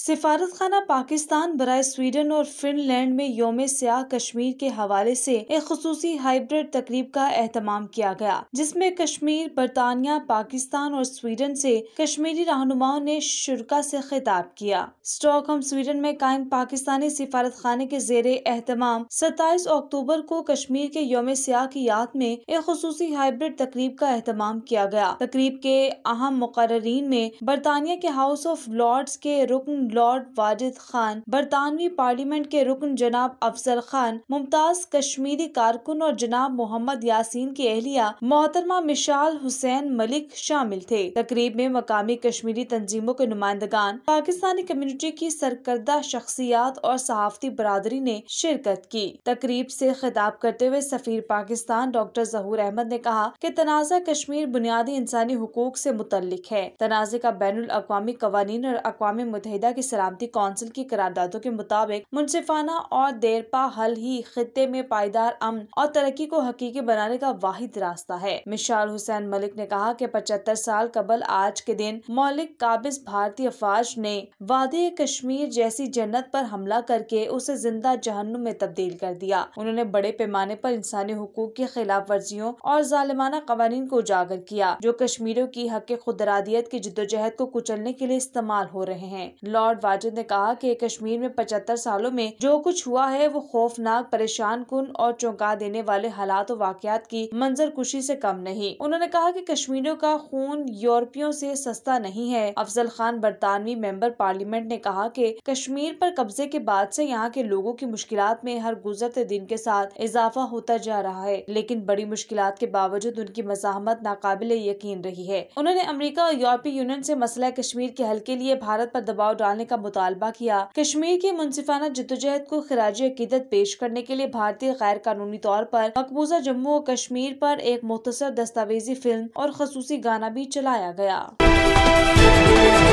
सिफारत खाना पाकिस्तान बरए स्वीडन और फिनलैंड में योम सयाह कश्मीर के हवाले से एक खसूसी हाइब्रिड तकरीब का अहतमाम किया गया जिसमें कश्मीर बरतानिया पाकिस्तान और स्वीडन से कश्मीरी रहनुमाओं ने शुरा से खिताब किया हम स्वीडन में कायम पाकिस्तानी सिफारत खाने के जेर एहतमाम सत्ताईस अक्टूबर को कश्मीर के योम सयाह की याद में एक खसूस हाइब्रिड तकरीब का अहतमाम किया गया तकरीब के अहम मुकर्रीन में बरतानिया के हाउस ऑफ लॉर्ड्स के रुकन लॉर्ड वाजिद खान बरतानवी पार्लियामेंट के रुकन जनाब अफजल खान मुमताज कश्मीरी कारकुन और जनाब मोहम्मद यासीन की एहलिया मोहतरमा मिशाल हुसैन मलिक शामिल थे तकरीब में मकामी कश्मीरी तंजीमों के नुमाइंदगान पाकिस्तानी कम्युनिटी की सरकर्दा शख्सियात और सहाफती बरदरी ने शिरकत की तकरीब से खिताब करते हुए सफीर पाकिस्तान डॉक्टर जहूर अहमद ने कहा कि तनाज़ा कश्मीर बुनियादी इंसानी हकूक से मुतल है तनाज़े का बैन अवी कवानीन और अकवा मुतहदा की सलामती कौंसिल की करारदादों के मुताबिक मुनसिफाना और देरपा हल ही खत्े में पायदार अमन और तरक्की को हकीकी बनाने का वाहिद रास्ता है मिशाल हुसैन मलिक ने कहा की पचहत्तर साल कबल आज के दिन मौलिक काबिज भारतीय अफवाज ने वाद कश्मीर जैसी जन्नत आरोप हमला करके उसे जिंदा जहनु में तब्दील कर दिया उन्होंने बड़े पैमाने आरोप इंसानी हकूक की खिलाफ वर्जियों और जालिमाना कवानीन को उजागर किया जो कश्मीरों की हक खुदरादियत की जद्दोजहद को कुचलने के लिए इस्तेमाल हो रहे हैं लॉ लॉर्ड वाजिद ने कहा कि कश्मीर में पचहत्तर सालों में जो कुछ हुआ है वो खौफनाक परेशान कुन और चौंका देने वाले हालात और वाकयात की मंजर कुशी ऐसी कम नहीं उन्होंने कहा की कश्मीरों का खून यूरोपियों ऐसी सस्ता नहीं है अफजल खान बरतानवी मेंबर पार्लियामेंट ने कहा की कश्मीर पर कब्जे के बाद ऐसी यहाँ के लोगों की मुश्किल में हर गुजरते दिन के साथ इजाफा होता जा रहा है लेकिन बड़ी मुश्किल के बावजूद उनकी मजामत नाकबिल यकीन रही है उन्होंने अमरीका और यूरोपीय यूनियन ऐसी मसला कश्मीर के हल के लिए भारत आरोप दबाव डाल निकालने का मुतालबा किया कश्मीर की मुनसिफाना जदोजहद को खराज अकीदत पेश करने के लिए भारतीय गैर कानूनी तौर पर मकबूजा जम्मू और कश्मीर पर एक मुख्तर दस्तावेजी फिल्म और खसूसी गाना भी चलाया गया